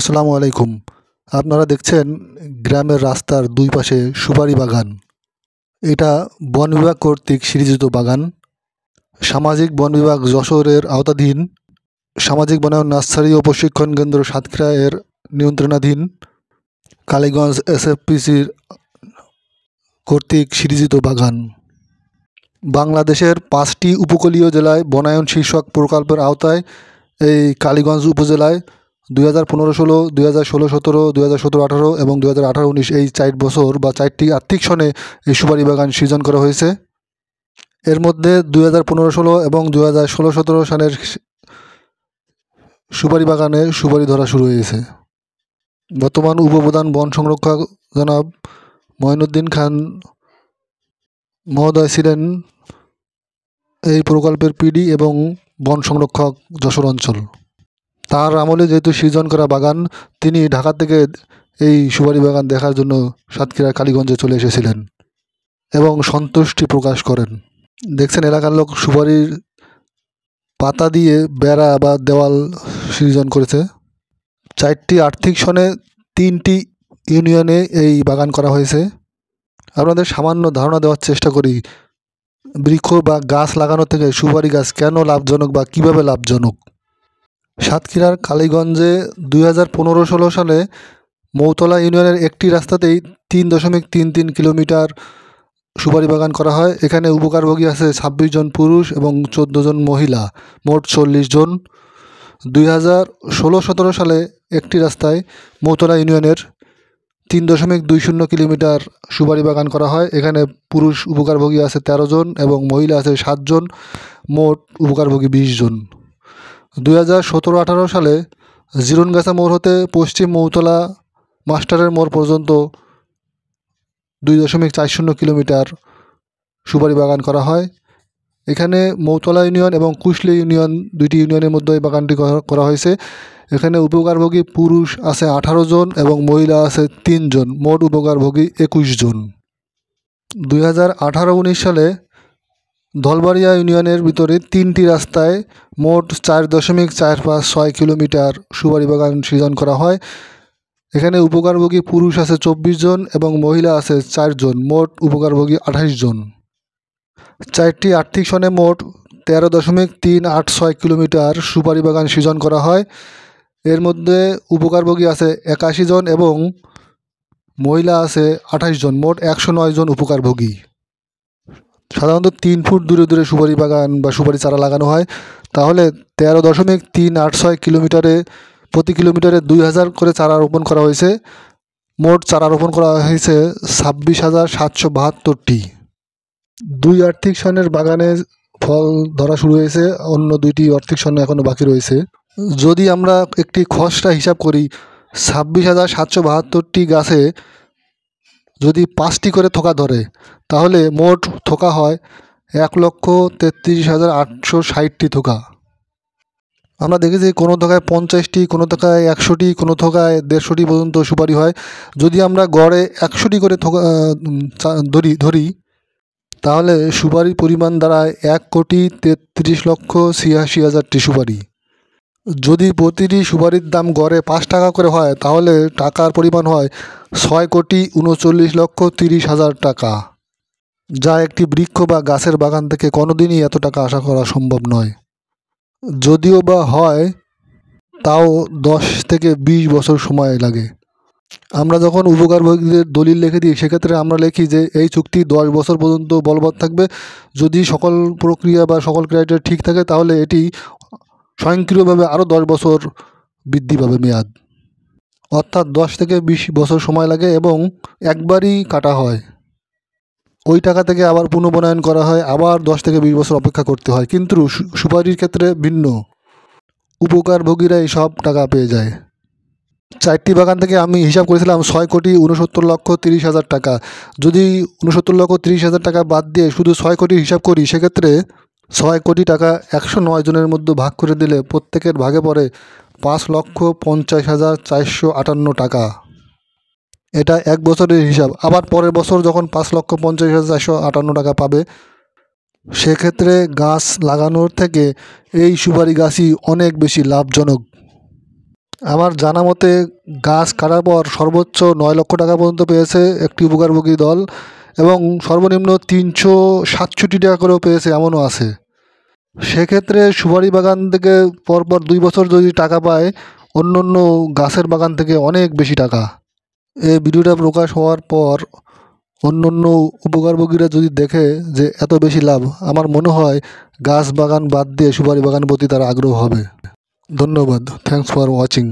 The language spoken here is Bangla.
আসসালামু আলাইকুম আপনারা দেখছেন গ্রামের রাস্তার দুই পাশে সুপারি বাগান এটা বন বিভাগ কর্তৃক সিরিজিত বাগান সামাজিক বন বিভাগ যশোরের আওতাধীন সামাজিক বনায়ন নার্সারি ও প্রশিক্ষণ কেন্দ্র সাতক্ষীরা এর নিয়ন্ত্রণাধীন কালীগঞ্জ এসএফপিসির কর্তৃক সিরিজিত বাগান বাংলাদেশের পাঁচটি উপকূলীয় জেলায় বনায়ন শীর্ষক প্রকল্পের আওতায় এই কালীগঞ্জ উপজেলায় দুই হাজার পনেরো ষোলো দুই হাজার ষোলো সতেরো দুই হাজার সতেরো আঠারো এবং দুই হাজার আঠারো উনিশ এই চার বছর বা চারটি আর্থিক সনে এই সুপারি বাগান সৃজন করা হয়েছে এর মধ্যে দুই হাজার পনেরো ষোলো এবং দুই হাজার ষোলো সতেরো সালের সুপারি বাগানে সুপারি ধরা শুরু হয়েছে বর্তমান উপপ্রধান বন সংরক্ষক জনাব ময়নউদ্দিন খান মহোদয় ছিলেন এই প্রকল্পের পিডি এবং বন সংরক্ষক যশোর অঞ্চল তার আমলে যেহেতু সৃজন করা বাগান তিনি ঢাকা থেকে এই সুপারি বাগান দেখার জন্য সাতক্ষীরা কালীগঞ্জে চলে এসেছিলেন এবং সন্তুষ্টি প্রকাশ করেন দেখছেন এলাকার লোক সুপারির পাতা দিয়ে বেড়া বা দেওয়াল সৃজন করেছে চারটি আর্থিক সনে তিনটি ইউনিয়নে এই বাগান করা হয়েছে আপনাদের সামান্য ধারণা দেওয়ার চেষ্টা করি বৃক্ষ বা গাছ লাগানো থেকে সুপারি গাছ কেন লাভজনক বা কিভাবে লাভজনক সাতক্ষীরার কালীগঞ্জে দুই হাজার পনেরো ষোলো সালে মৌতলা ইউনিয়নের একটি রাস্তাতেই তিন দশমিক তিন তিন কিলোমিটার সুপারি বাগান করা হয় এখানে উপকারভোগী আছে ছাব্বিশ জন পুরুষ এবং চোদ্দো জন মহিলা মোট চল্লিশ জন দুই হাজার ষোলো সতেরো সালে একটি রাস্তায় মৌতলা ইউনিয়নের তিন দশমিক দুই শূন্য কিলোমিটার সুপারি বাগান করা হয় এখানে পুরুষ উপকারভোগী আছে তেরো জন এবং মহিলা আছে সাতজন মোট উপকারভোগী বিশ জন দুই হাজার সতেরো আঠারো সালে জিরুনগাছা মোড় হতে পশ্চিম মৌতলা মাস্টারের মোড় পর্যন্ত দুই দশমিক চার শূন্য কিলোমিটার সুপারি বাগান করা হয় এখানে মৌতলা ইউনিয়ন এবং কুশলি ইউনিয়ন দুইটি ইউনিয়নের মধ্যে এই বাগানটি করা হয়েছে এখানে উপকারভোগী পুরুষ আছে আঠারো জন এবং মহিলা আছে তিনজন মোট উপকারভোগী একুশ জন দুই হাজার আঠারো উনিশ সালে ধলবাড়িয়া ইউনিয়নের ভিতরে তিনটি রাস্তায় মোট চার দশমিক চার পাঁচ ছয় কিলোমিটার সুপারি বাগান সৃজন করা হয় এখানে উপকারভোগী পুরুষ আছে চব্বিশ জন এবং মহিলা আছে চারজন মোট উপকারভোগী আঠাশ জন চারটি আর্থিক সনে মোট তেরো দশমিক তিন আট ছয় কিলোমিটার সুপারি বাগান সৃজন করা হয় এর মধ্যে উপকারভোগী আছে একাশি জন এবং মহিলা আছে আঠাশ জন মোট একশো নয় জন উপকারভোগী সাধারণত তিন ফুট দূরে দূরে সুপারি বাগান বা সুপারি চারা লাগানো হয় তাহলে তেরো দশমিক তিন আট ছয় কিলোমিটারে প্রতি কিলোমিটারে দুই হাজার করে চারা রোপণ করা হয়েছে মোট চারা রোপণ করা হয়েছে ছাব্বিশ হাজার সাতশো বাহাত্তরটি দুই আর্থিক সনের বাগানে ফল ধরা শুরু হয়েছে অন্য দুইটি আর্থিক সন এখনও বাকি রয়েছে যদি আমরা একটি খসড়া হিসাব করি ছাব্বিশ হাজার সাতশো বাহাত্তরটি গাছে যদি পাঁচটি করে থোকা ধরে তাহলে মোট থোকা হয় এক লক্ষ তেত্রিশ হাজার আটশো ষাটটি থোকা আমরা দেখেছি কোনো থোকায় পঞ্চাশটি কোনো থোকায় একশোটি কোনো থোকায় দেড়শোটি পর্যন্ত সুপারি হয় যদি আমরা গড়ে একশোটি করে থোকা ধরি ধরি তাহলে সুপারির পরিমাণ দ্বারা এক কোটি তেত্রিশ লক্ষ ছিয়াশি হাজারটি সুপারি যদি প্রতিটি সুপারির দাম গড়ে পাঁচ টাকা করে হয় তাহলে টাকার পরিমাণ হয় ছয় কোটি উনচল্লিশ লক্ষ তিরিশ হাজার টাকা যা একটি বৃক্ষ বা গাছের বাগান থেকে কোনোদিনই এত টাকা আশা করা সম্ভব নয় যদিও বা হয় তাও দশ থেকে বিশ বছর সময় লাগে আমরা যখন উপকারভোগীদের দলিল লিখে দিই সেক্ষেত্রে আমরা লিখি যে এই চুক্তি দশ বছর পর্যন্ত বলবৎ থাকবে যদি সকল প্রক্রিয়া বা সকল ক্রাইটেরিয়া ঠিক থাকে তাহলে এটি স্বয়ংক্রিয়ভাবে আরও দশ বছর বৃদ্ধি পাবে মেয়াদ অর্থাৎ দশ থেকে বিশ বছর সময় লাগে এবং একবারই কাটা হয় ওই টাকা থেকে আবার পুনঃবনায়ন করা হয় আবার দশ থেকে বিশ বছর অপেক্ষা করতে হয় কিন্তু সুপারির ক্ষেত্রে ভিন্ন উপকারভোগীরাই এই সব টাকা পেয়ে যায় চারটি বাগান থেকে আমি হিসাব করেছিলাম ছয় কোটি উনসত্তর লক্ষ তিরিশ হাজার টাকা যদি উনসত্তর লক্ষ তিরিশ হাজার টাকা বাদ দিয়ে শুধু ছয় কোটি হিসাব করি সেক্ষেত্রে ছয় কোটি টাকা একশো নয় জনের মধ্যে ভাগ করে দিলে প্রত্যেকের ভাগে পড়ে পাঁচ লক্ষ পঞ্চাশ হাজার চারশো আটান্ন টাকা এটা এক বছরের হিসাব আবার পরের বছর যখন পাঁচ লক্ষ পঞ্চাশ হাজার চারশো আটান্ন টাকা পাবে সেক্ষেত্রে গাছ লাগানোর থেকে এই সুপারি গাছই অনেক বেশি লাভজনক আমার জানা মতে গাছ কাটার পর সর্বোচ্চ নয় লক্ষ টাকা পর্যন্ত পেয়েছে একটি উপকারভোগী দল এবং সর্বনিম্ন তিনশো সাতষট্টি টাকা করেও পেয়েছে এমনও আছে সেক্ষেত্রে সুপারি বাগান থেকে পরপর দুই বছর যদি টাকা পায় অন্য অন্য গাছের বাগান থেকে অনেক বেশি টাকা এই ভিডিওটা প্রকাশ হওয়ার পর অন্য অন্য উপকারভোগীরা যদি দেখে যে এত বেশি লাভ আমার মনে হয় গাছ বাগান বাদ দিয়ে সুপারি বাগানের প্রতি তার আগ্রহ হবে ধন্যবাদ থ্যাংকস ফর ওয়াচিং